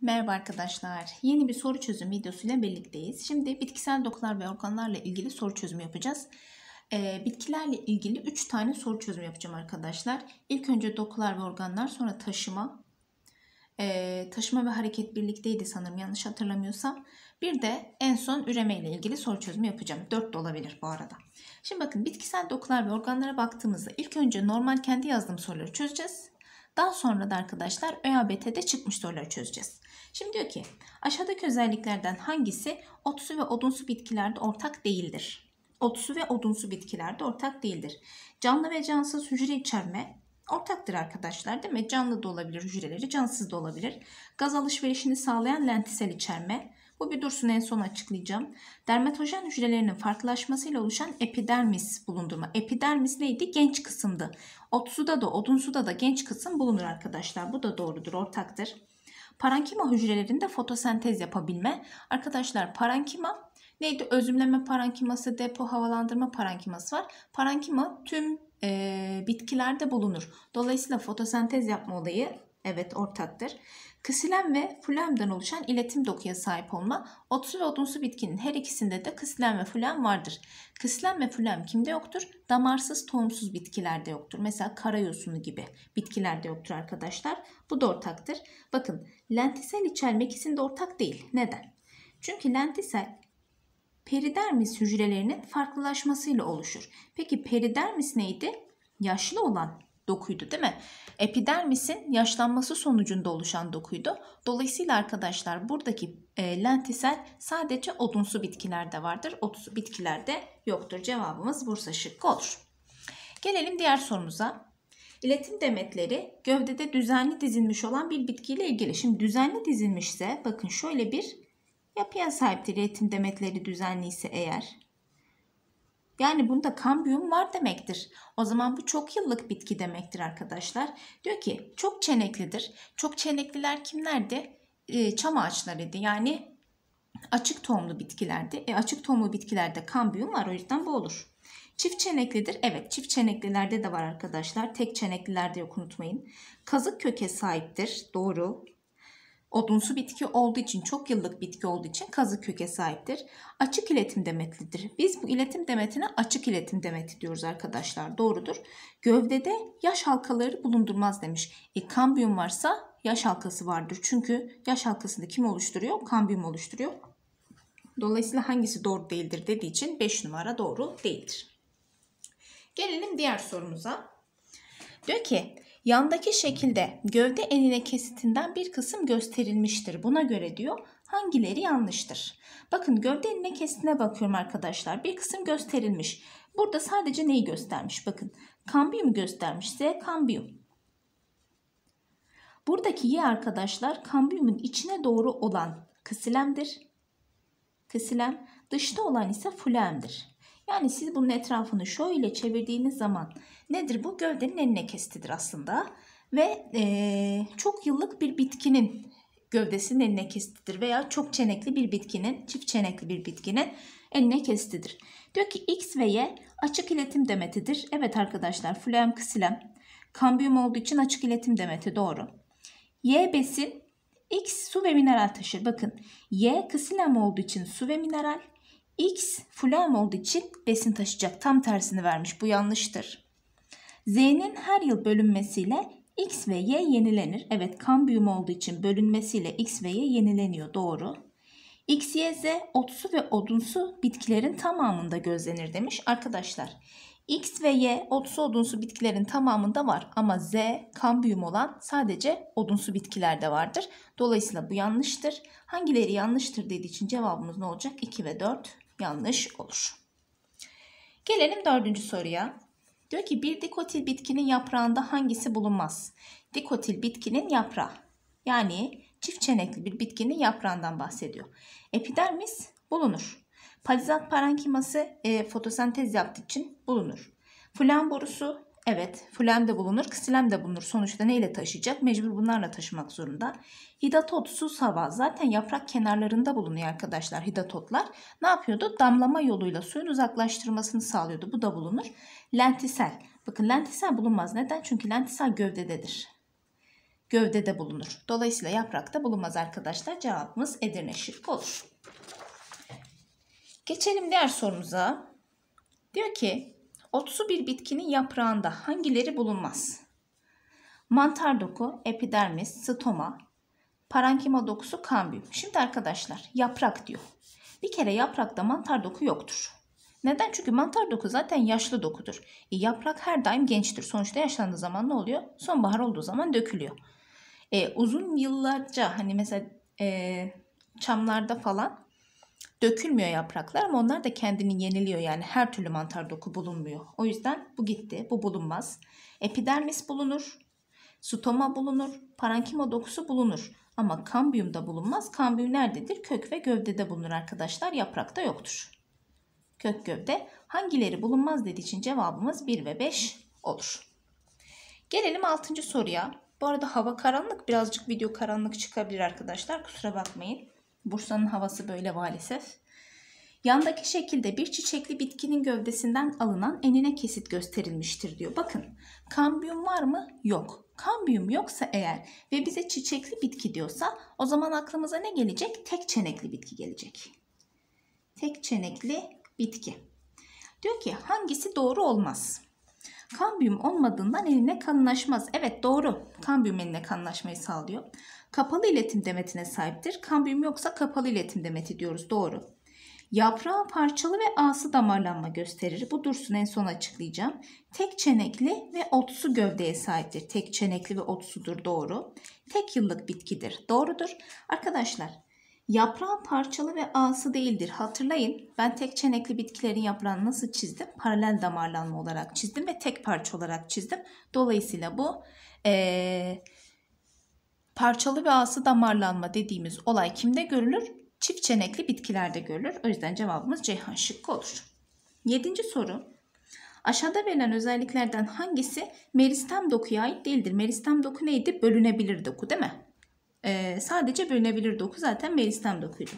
Merhaba arkadaşlar. Yeni bir soru çözüm videosuyla birlikteyiz. Şimdi bitkisel dokular ve organlarla ilgili soru çözümü yapacağız. Ee, bitkilerle ilgili 3 tane soru çözümü yapacağım arkadaşlar. İlk önce dokular ve organlar, sonra taşıma. Ee, taşıma ve hareket birlikteydi sanırım yanlış hatırlamıyorsam. Bir de en son üreme ile ilgili soru çözümü yapacağım. 4 de olabilir bu arada. Şimdi bakın bitkisel dokular ve organlara baktığımızda ilk önce normal kendi yazdığım soruları çözeceğiz. Daha sonra da arkadaşlar ÖABT'de çıkmış soruları çözeceğiz. Şimdi diyor ki aşağıdaki özelliklerden hangisi otsu ve odunsu bitkilerde ortak değildir? Otsu ve odunsu bitkilerde ortak değildir. Canlı ve cansız hücre içerme ortaktır arkadaşlar değil mi? Canlı da olabilir hücreleri, cansız da olabilir. Gaz alışverişini sağlayan lentisel içerme, bu bir dursun en son açıklayacağım. Dermatojen hücrelerinin farklılaşmasıyla oluşan epidermis bulundurma. Epidermis neydi? Genç kısımdı. Otsuda da odunsuda da genç kısım bulunur arkadaşlar. Bu da doğrudur, ortaktır. Parankima hücrelerinde fotosentez yapabilme. Arkadaşlar parankima neydi? Özümleme parankiması, depo havalandırma parankiması var. Parankima tüm e, bitkilerde bulunur. Dolayısıyla fotosentez yapma olayı Evet ortaktır. Kısilen ve fulemden oluşan iletim dokuya sahip olma. Otsu ve odunsu bitkinin her ikisinde de kısilen ve fulem vardır. Kısilen ve fulem kimde yoktur? Damarsız tohumsuz bitkilerde yoktur. Mesela karayosunu gibi bitkilerde yoktur arkadaşlar. Bu da ortaktır. Bakın lentisel içelme ikisinde ortak değil. Neden? Çünkü lentisel peridermis hücrelerinin farklılaşmasıyla oluşur. Peki peridermis neydi? Yaşlı olan dokuydu değil mi? Epidermisin yaşlanması sonucunda oluşan dokuydu. Dolayısıyla arkadaşlar buradaki e, lentisel sadece odunsu bitkilerde vardır. odunsu bitkilerde yoktur. Cevabımız Bursa şıkkı olur. Gelelim diğer sorumuza. İletim demetleri gövdede düzenli dizilmiş olan bir bitkiyle ilgili. Şimdi düzenli dizilmişse bakın şöyle bir yapıya sahiptir. İletim demetleri düzenliyse eğer yani bunda kambiyum var demektir. O zaman bu çok yıllık bitki demektir arkadaşlar. Diyor ki çok çeneklidir. Çok çenekliler kimlerdi? E, çam ağaçlarıydı. Yani açık tohumlu bitkilerdi. E, açık tohumlu bitkilerde kambiyum var o yüzden bu olur. Çift çeneklidir. Evet çift çeneklilerde de var arkadaşlar. Tek çeneklilerde yok unutmayın. Kazık köke sahiptir. Doğru. Odunsu bitki olduğu için, çok yıllık bitki olduğu için kazı köke sahiptir. Açık iletim demetlidir. Biz bu iletim demetine açık iletim demeti diyoruz arkadaşlar. Doğrudur. Gövdede yaş halkaları bulundurmaz demiş. E, kambiyum varsa yaş halkası vardır. Çünkü yaş halkasını kim oluşturuyor? Kambiyum oluşturuyor. Dolayısıyla hangisi doğru değildir dediği için 5 numara doğru değildir. Gelelim diğer sorumuza. Diyor ki Yandaki şekilde gövde enine kesitinden bir kısım gösterilmiştir. Buna göre diyor hangileri yanlıştır? Bakın gövde enine kesitine bakıyorum arkadaşlar. Bir kısım gösterilmiş. Burada sadece neyi göstermiş? Bakın kambiyum göstermiş. Z kambiyum. Buradaki y arkadaşlar kambiyumun içine doğru olan kısilemdir. Kısilem dışta olan ise fulemdir. Yani siz bunun etrafını şöyle çevirdiğiniz zaman nedir bu? Gövdenin enine kestidir aslında. Ve e, çok yıllık bir bitkinin gövdesinin enine kestidir veya çok çenekli bir bitkinin, çift çenekli bir bitkinin enine kestidir. Diyor ki X ve Y açık iletim demetidir. Evet arkadaşlar phloem ksilem kambiyum olduğu için açık iletim demeti doğru. Y besin X su ve mineral taşır. Bakın Y ksilem olduğu için su ve mineral. X flam olduğu için besin taşıyacak. Tam tersini vermiş. Bu yanlıştır. Z'nin her yıl bölünmesiyle X ve Y yenilenir. Evet kan büyümü olduğu için bölünmesiyle X ve Y yenileniyor. Doğru. X, Y, Z otsu ve odunsu bitkilerin tamamında gözlenir demiş. Arkadaşlar X ve Y otsu odunsu bitkilerin tamamında var ama Z kan büyümü olan sadece odunsu bitkilerde vardır. Dolayısıyla bu yanlıştır. Hangileri yanlıştır dediği için cevabımız ne olacak? 2 ve 4 yanlış olur. Gelelim dördüncü soruya. Diyor ki bir dikotil bitkinin yaprağında hangisi bulunmaz? Dikotil bitkinin yaprağı. Yani çift çenekli bir bitkinin yaprağından bahsediyor. Epidermis bulunur. Palizat parenkiması e, fotosentez yaptığı için bulunur. Flan Evet fulem de bulunur, ksilem de bulunur. Sonuçta neyle taşıyacak? Mecbur bunlarla taşımak zorunda. Hidatotsuz hava zaten yaprak kenarlarında bulunuyor arkadaşlar hidatotlar. Ne yapıyordu? Damlama yoluyla suyun uzaklaştırmasını sağlıyordu. Bu da bulunur. Lentisel. Bakın lentisel bulunmaz. Neden? Çünkü lentisel gövdededir. Gövdede bulunur. Dolayısıyla yaprakta bulunmaz arkadaşlar. Cevabımız Edirne şık olur. Geçelim diğer sorumuza. Diyor ki Otsu bir bitkinin yaprağında hangileri bulunmaz? Mantar doku, epidermis, stoma, parenkima dokusu, kambiyum. Şimdi arkadaşlar yaprak diyor. Bir kere yaprakta mantar doku yoktur. Neden? Çünkü mantar doku zaten yaşlı dokudur. E, yaprak her daim gençtir. Sonuçta yaşlandığı zaman ne oluyor? Sonbahar olduğu zaman dökülüyor. E, uzun yıllarca hani mesela e, çamlarda falan dökülmüyor yapraklar ama onlar da kendini yeniliyor yani her türlü mantar doku bulunmuyor. O yüzden bu gitti, bu bulunmaz. Epidermis bulunur, stoma bulunur, parankima dokusu bulunur. Ama kambiyum da bulunmaz. Kambiyum nerededir? Kök ve gövdede bulunur arkadaşlar. Yaprakta yoktur. Kök gövde hangileri bulunmaz dediği için cevabımız 1 ve 5 olur. Gelelim 6. soruya. Bu arada hava karanlık. Birazcık video karanlık çıkabilir arkadaşlar. Kusura bakmayın. Bursa'nın havası böyle maalesef. Yandaki şekilde bir çiçekli bitkinin gövdesinden alınan enine kesit gösterilmiştir diyor. Bakın kambiyum var mı? Yok. Kambiyum yoksa eğer ve bize çiçekli bitki diyorsa o zaman aklımıza ne gelecek? Tek çenekli bitki gelecek. Tek çenekli bitki. Diyor ki hangisi doğru olmaz? Kambiyum olmadığından eline kanlaşmaz. Evet doğru. Kambiyum eline kanlaşmayı sağlıyor. Kapalı iletim demetine sahiptir. Kambiyum yoksa kapalı iletim demeti diyoruz. Doğru. Yaprağı parçalı ve ası damarlanma gösterir. Bu dursun en son açıklayacağım. Tek çenekli ve otsu gövdeye sahiptir. Tek çenekli ve otsudur doğru. Tek yıllık bitkidir. Doğrudur. Arkadaşlar Yaprağı parçalı ve ağsı değildir. Hatırlayın ben tek çenekli bitkilerin yaprağını nasıl çizdim? Paralel damarlanma olarak çizdim ve tek parça olarak çizdim. Dolayısıyla bu ee, parçalı ve ağsı damarlanma dediğimiz olay kimde görülür? Çift çenekli bitkilerde görülür. O yüzden cevabımız Ceyhan şıkkı olur. Yedinci soru. Aşağıda verilen özelliklerden hangisi meristem dokuya ait değildir? Meristem doku neydi? Bölünebilir doku değil mi? e, sadece bölünebilir doku zaten meristem dokuydu.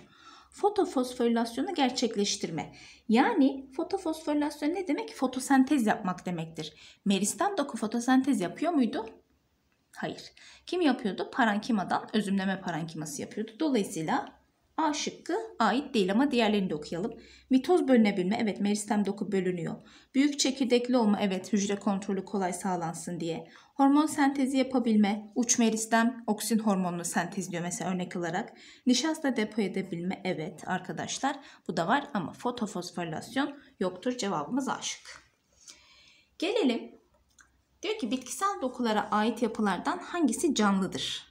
Fotofosforilasyonu gerçekleştirme. Yani fotofosforilasyon ne demek? Fotosentez yapmak demektir. Meristem doku fotosentez yapıyor muydu? Hayır. Kim yapıyordu? Parankimadan özümleme parankiması yapıyordu. Dolayısıyla A şıkkı ait değil ama diğerlerini de okuyalım. Mitoz bölünebilme evet meristem doku bölünüyor. Büyük çekirdekli olma evet hücre kontrolü kolay sağlansın diye. Hormon sentezi yapabilme uç meristem oksin hormonunu sentezliyor mesela örnek olarak. Nişasta depo edebilme evet arkadaşlar bu da var ama fotofosforilasyon yoktur cevabımız A şıkkı. Gelelim diyor ki bitkisel dokulara ait yapılardan hangisi canlıdır?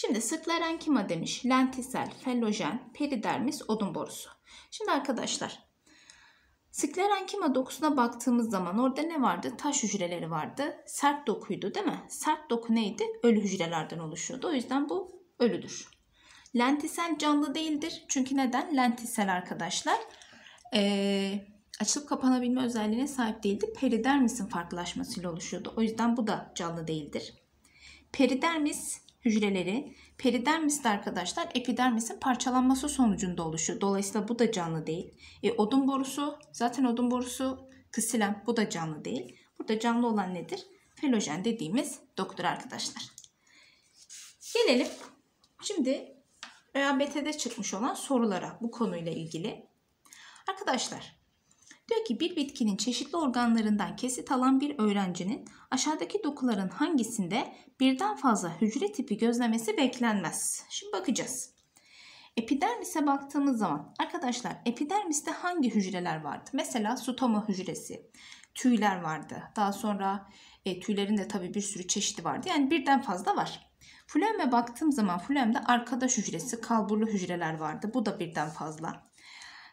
Şimdi sıklar enkima demiş. Lentisel, fellojen, peridermis, odun borusu. Şimdi arkadaşlar enkima dokusuna baktığımız zaman orada ne vardı? Taş hücreleri vardı. Sert dokuydu değil mi? Sert doku neydi? Ölü hücrelerden oluşuyordu. O yüzden bu ölüdür. Lentisel canlı değildir. Çünkü neden? Lentisel arkadaşlar ee, açılıp kapanabilme özelliğine sahip değildi. Peridermisin farklılaşmasıyla oluşuyordu. O yüzden bu da canlı değildir. Peridermis hücreleri peridermiste arkadaşlar epidermisin parçalanması sonucunda oluşuyor. Dolayısıyla bu da canlı değil. E, odun borusu zaten odun borusu kısilen, bu da canlı değil. Burada canlı olan nedir? Filojen dediğimiz doktor arkadaşlar. Gelelim şimdi ÖABT'de çıkmış olan sorulara bu konuyla ilgili. Arkadaşlar Diyor ki bir bitkinin çeşitli organlarından kesit alan bir öğrencinin aşağıdaki dokuların hangisinde birden fazla hücre tipi gözlemesi beklenmez. Şimdi bakacağız. Epidermise baktığımız zaman arkadaşlar epidermiste hangi hücreler vardı? Mesela sutoma hücresi, tüyler vardı. Daha sonra e, tüylerin de tabii bir sürü çeşidi vardı. Yani birden fazla var. Flöme baktığım zaman flömde arkadaş hücresi, kalburlu hücreler vardı. Bu da birden fazla.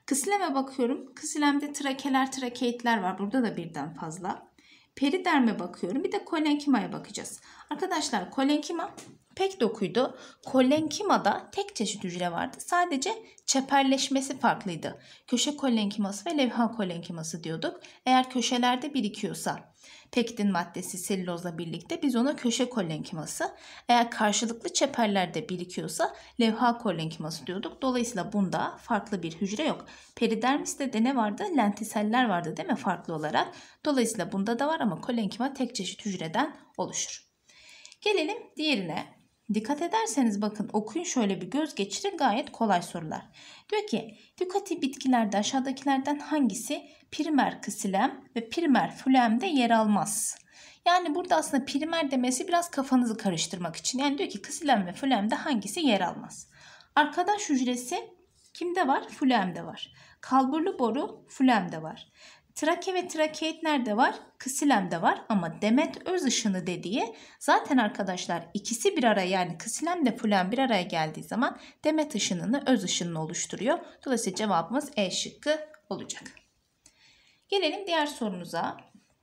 Kısileme bakıyorum. Kısilemde trakeler, trakeitler var. Burada da birden fazla. Periderme bakıyorum. Bir de kolenkimaya bakacağız. Arkadaşlar kolenkima Pek dokuydu. Kollenkima'da tek çeşit hücre vardı. Sadece çeperleşmesi farklıydı. Köşe kollenkiması ve levha kollenkiması diyorduk. Eğer köşelerde birikiyorsa pektin maddesi selülozla birlikte biz ona köşe kollenkiması, eğer karşılıklı çeperlerde birikiyorsa levha kollenkiması diyorduk. Dolayısıyla bunda farklı bir hücre yok. Peridermiste de ne vardı? Lentiseller vardı değil mi farklı olarak? Dolayısıyla bunda da var ama kollenkima tek çeşit hücreden oluşur. Gelelim diğerine. Dikkat ederseniz bakın okuyun şöyle bir göz geçirin gayet kolay sorular. Diyor ki Ducati bitkilerde aşağıdakilerden hangisi primer ksilem ve primer fülemde yer almaz? Yani burada aslında primer demesi biraz kafanızı karıştırmak için. Yani diyor ki ksilem ve fülemde hangisi yer almaz? Arkadaş hücresi kimde var? Fülemde var. Kalburlu boru fülemde var. Trake ve trakeit nerede var? Kısilem'de var ama Demet Özışını dediği zaten arkadaşlar ikisi bir araya yani kısilem de bir araya geldiği zaman Demet ışınını öz ışınını oluşturuyor. Dolayısıyla cevabımız E şıkkı olacak. Gelelim diğer sorumuza.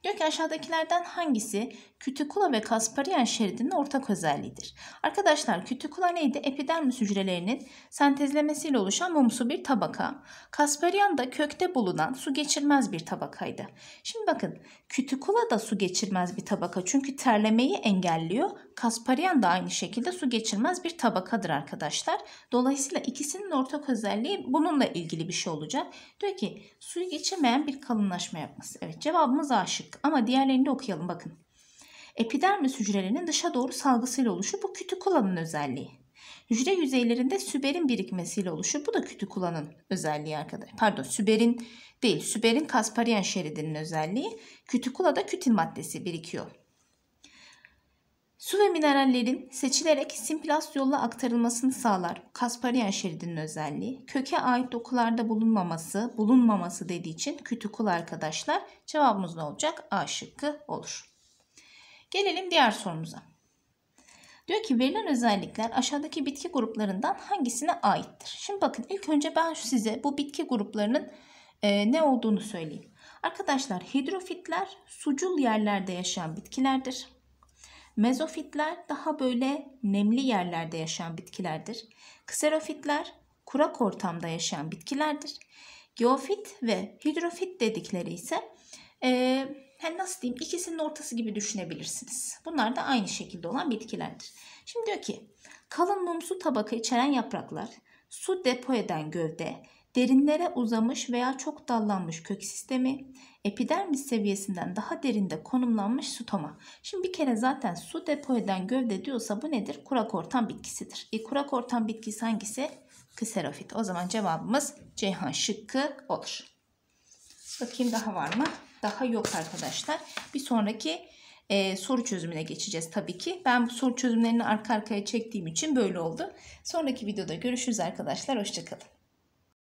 Diyor ki aşağıdakilerden hangisi kütikula ve kaspariyen şeridinin ortak özelliğidir? Arkadaşlar kütikula neydi? Epidermis hücrelerinin sentezlemesiyle oluşan mumsu bir tabaka. Kaspariyen da kökte bulunan su geçirmez bir tabakaydı. Şimdi bakın kütikula da su geçirmez bir tabaka çünkü terlemeyi engelliyor. Kasparian da aynı şekilde su geçirmez bir tabakadır arkadaşlar. Dolayısıyla ikisinin ortak özelliği bununla ilgili bir şey olacak. Diyor ki suyu geçemeyen bir kalınlaşma yapması. Evet cevabımız A ama diğerlerini de okuyalım bakın. Epidermis hücrelerinin dışa doğru salgısıyla oluşu bu kütükulanın özelliği. Hücre yüzeylerinde süberin birikmesiyle oluşur. Bu da kütükulanın özelliği arkadaşlar. Pardon süberin değil süberin Kasparian şeridinin özelliği. Kütükula da kütin maddesi birikiyor. Su ve minerallerin seçilerek simplas yolla aktarılmasını sağlar. Kasparian şeridinin özelliği. Köke ait dokularda bulunmaması, bulunmaması dediği için kütükul arkadaşlar. Cevabımız ne olacak? A şıkkı olur. Gelelim diğer sorumuza. Diyor ki verilen özellikler aşağıdaki bitki gruplarından hangisine aittir? Şimdi bakın ilk önce ben size bu bitki gruplarının e, ne olduğunu söyleyeyim. Arkadaşlar hidrofitler sucul yerlerde yaşayan bitkilerdir. Mezofitler daha böyle nemli yerlerde yaşayan bitkilerdir. Kserofitler kurak ortamda yaşayan bitkilerdir. Geofit ve hidrofit dedikleri ise e, nasıl diyeyim ikisinin ortası gibi düşünebilirsiniz. Bunlar da aynı şekilde olan bitkilerdir. Şimdi diyor ki kalın mumsu tabaka içeren yapraklar, su depo eden gövde, derinlere uzamış veya çok dallanmış kök sistemi, epidermis seviyesinden daha derinde konumlanmış sutoma. Şimdi bir kere zaten su depo eden gövde diyorsa bu nedir? Kurak ortam bitkisidir. E kurak ortam bitkisi hangisi? Kserofit. O zaman cevabımız Ceyhan şıkkı olur. Bakayım daha var mı? Daha yok arkadaşlar. Bir sonraki e, soru çözümüne geçeceğiz tabii ki. Ben bu soru çözümlerini arka arkaya çektiğim için böyle oldu. Sonraki videoda görüşürüz arkadaşlar. Hoşçakalın.